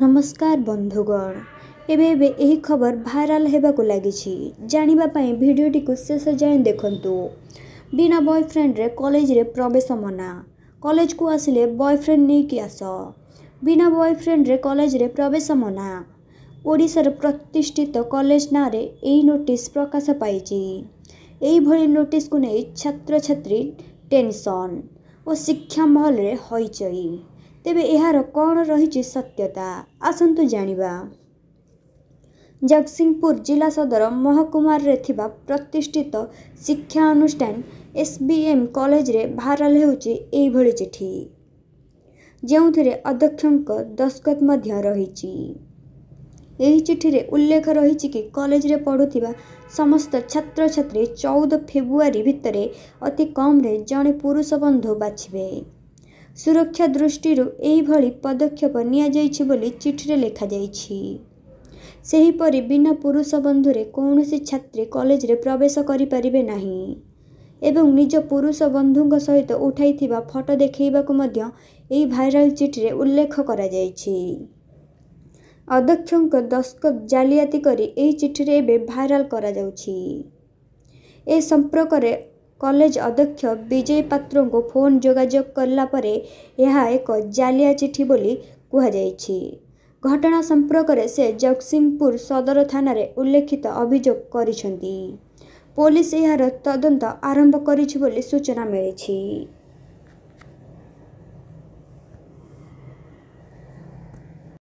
ନମସ୍କାର ବନ୍ଧୁଗଣ ଏବେ ଏବେ ଏହି ଖବର ଭାଇରାଲ ହେବାକୁ ଲାଗିଛି ଜାଣିବା ପାଇଁ ଭିଡ଼ିଓଟିକୁ ଶେଷ ଯାଏଁ ଦେଖନ୍ତୁ ବିନା ବୟଫ୍ରେଣ୍ଡରେ କଲେଜରେ ପ୍ରବେଶ ମନା କଲେଜକୁ ଆସିଲେ ବୟଫ୍ରେଣ୍ଡ ନେଇକି ଆସ ବିନା ବୟଫ୍ରେଣ୍ଡରେ କଲେଜରେ ପ୍ରବେଶ ମନା ଓଡ଼ିଶାର ପ୍ରତିଷ୍ଠିତ କଲେଜ ନାଁରେ ଏହି ନୋଟିସ୍ ପ୍ରକାଶ ପାଇଛି ଏହିଭଳି ନୋଟିସ୍କୁ ନେଇ ଛାତ୍ରଛାତ୍ରୀ ଟେନସନ୍ ଓ ଶିକ୍ଷା ମହଲରେ ହଇଚଇ ତେବେ ଏହାର କ'ଣ ରହିଛି ସତ୍ୟତା ଆସନ୍ତୁ ଜାଣିବା ଜଗତସିଂହପୁର ଜିଲ୍ଲା ସଦର ମହକୁମାରରେ ଥିବା ପ୍ରତିଷ୍ଠିତ ଶିକ୍ଷା ଅନୁଷ୍ଠାନ ଏସ୍ ବି ଏମ୍ କଲେଜରେ ଭାଇରାଲ୍ ହେଉଛି ଏହିଭଳି ଚିଠି ଯେଉଁଥିରେ ଅଧ୍ୟକ୍ଷଙ୍କ ଦସ୍ତଖତ ମଧ୍ୟ ରହିଛି ଏହି ଚିଠିରେ ଉଲ୍ଲେଖ ରହିଛି କି କଲେଜରେ ପଢ଼ୁଥିବା ସମସ୍ତ ଛାତ୍ରଛାତ୍ରୀ ଚଉଦ ଫେବୃଆରୀ ଭିତରେ ଅତି କମ୍ରେ ଜଣେ ପୁରୁଷ ବନ୍ଧୁ ବାଛିବେ ସୁରକ୍ଷା ଦୃଷ୍ଟିରୁ ଏହିଭଳି ପଦକ୍ଷେପ ନିଆଯାଇଛି ବୋଲି ଚିଠିରେ ଲେଖାଯାଇଛି ସେହିପରି ବିନା ପୁରୁଷ ବନ୍ଧୁରେ କୌଣସି ଛାତ୍ରୀ କଲେଜରେ ପ୍ରବେଶ କରିପାରିବେ ନାହିଁ ଏବଂ ନିଜ ପୁରୁଷ ବନ୍ଧୁଙ୍କ ସହିତ ଉଠାଇଥିବା ଫଟୋ ଦେଖାଇବାକୁ ମଧ୍ୟ ଏହି ଭାଇରାଲ୍ ଚିଠିରେ ଉଲ୍ଲେଖ କରାଯାଇଛି ଅଧ୍ୟକ୍ଷଙ୍କ ଦସ୍ତଖତ ଜାଲିଆତି କରି ଏହି ଚିଠିରେ ଏବେ ଭାଇରାଲ କରାଯାଉଛି ଏ ସମ୍ପର୍କରେ କଲେଜ ଅଧ୍ୟକ୍ଷ ବିଜୟ ପାତ୍ରଙ୍କୁ ଫୋନ୍ ଯୋଗାଯୋଗ କଲା ପରେ ଏହା ଏକ ଜାଲିଆ ଚିଠି ବୋଲି କୁହାଯାଇଛି ଘଟଣା ସମ୍ପର୍କରେ ସେ ଜଗତସିଂହପୁର ସଦର ଥାନାରେ ଉଲ୍ଲେଖିତ ଅଭିଯୋଗ କରିଛନ୍ତି ପୋଲିସ ଏହାର ତଦନ୍ତ ଆରମ୍ଭ କରିଛି ବୋଲି ସୂଚନା ମିଳିଛି